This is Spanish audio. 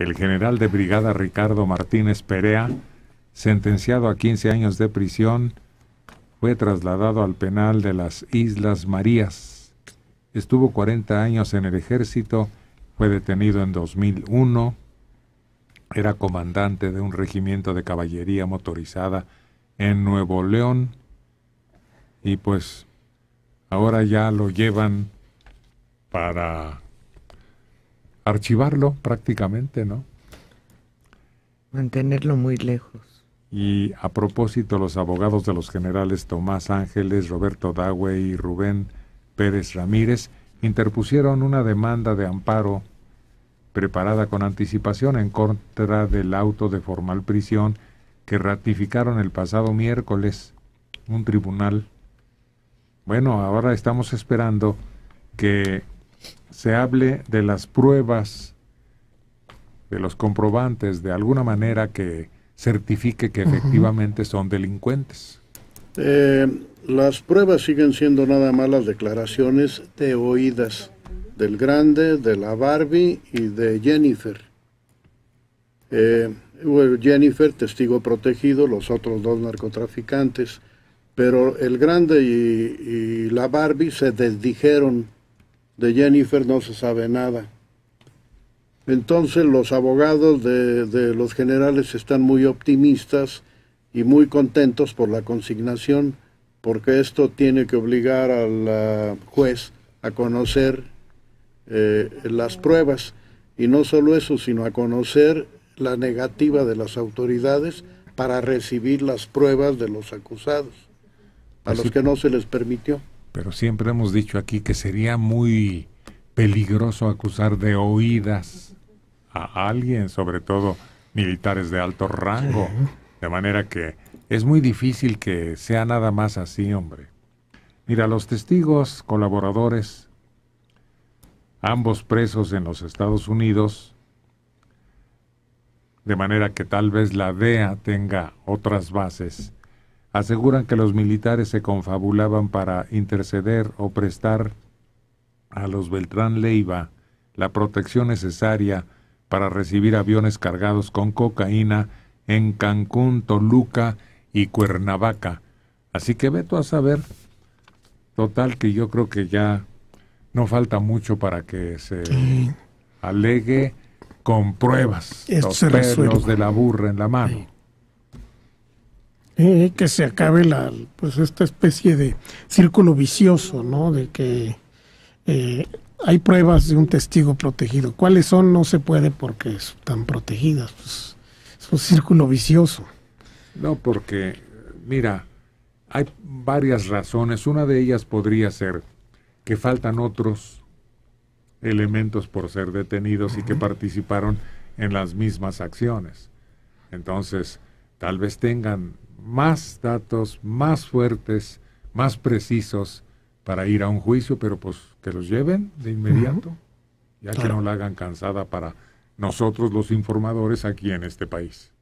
el general de brigada Ricardo Martínez Perea, sentenciado a 15 años de prisión, fue trasladado al penal de las Islas Marías. Estuvo 40 años en el ejército, fue detenido en 2001, era comandante de un regimiento de caballería motorizada en Nuevo León y pues ahora ya lo llevan para archivarlo prácticamente, ¿no? Mantenerlo muy lejos. Y a propósito, los abogados de los generales Tomás Ángeles, Roberto Dagüe y Rubén Pérez Ramírez interpusieron una demanda de amparo preparada con anticipación en contra del auto de formal prisión que ratificaron el pasado miércoles un tribunal. Bueno, ahora estamos esperando que se hable de las pruebas, de los comprobantes, de alguna manera que certifique que efectivamente son delincuentes. Eh, las pruebas siguen siendo nada más las declaraciones de oídas del grande, de la Barbie y de Jennifer. Eh, Jennifer, testigo protegido, los otros dos narcotraficantes, pero el grande y la Barbie se desdijeron de Jennifer no se sabe nada. Entonces los abogados de, los generales están muy optimistas y muy contentos por la consignación, porque esto tiene que obligar al juez a conocer eh, las pruebas, y no solo eso, sino a conocer la negativa de las autoridades para recibir las pruebas de los acusados, a los que no se les permitió pero siempre hemos dicho aquí que sería muy peligroso acusar de oídas a alguien, sobre todo militares de alto rango, de manera que es muy difícil que sea nada más así, hombre. Mira, los testigos, colaboradores, ambos presos en los Estados Unidos, de manera que tal vez la DEA tenga otras bases aseguran que los militares se confabulaban para interceder o prestar a los Beltrán Leiva la protección necesaria para recibir aviones cargados con cocaína en Cancún, Toluca y Cuernavaca. Así que veto a saber. Total que yo creo que ya no falta mucho para que se alegue con pruebas los de la burra en la mano. Eh, que se acabe la, pues esta especie de círculo vicioso, ¿no? De que eh, hay pruebas de un testigo protegido. ¿Cuáles son? No se puede porque están protegidas. Pues, es un círculo vicioso. No, porque, mira, hay varias razones. Una de ellas podría ser que faltan otros elementos por ser detenidos y que participaron en las mismas acciones. Entonces, tal vez tengan más datos, más fuertes, más precisos para ir a un juicio, pero pues que los lleven de inmediato, ya que no la hagan cansada para nosotros los informadores aquí en este país.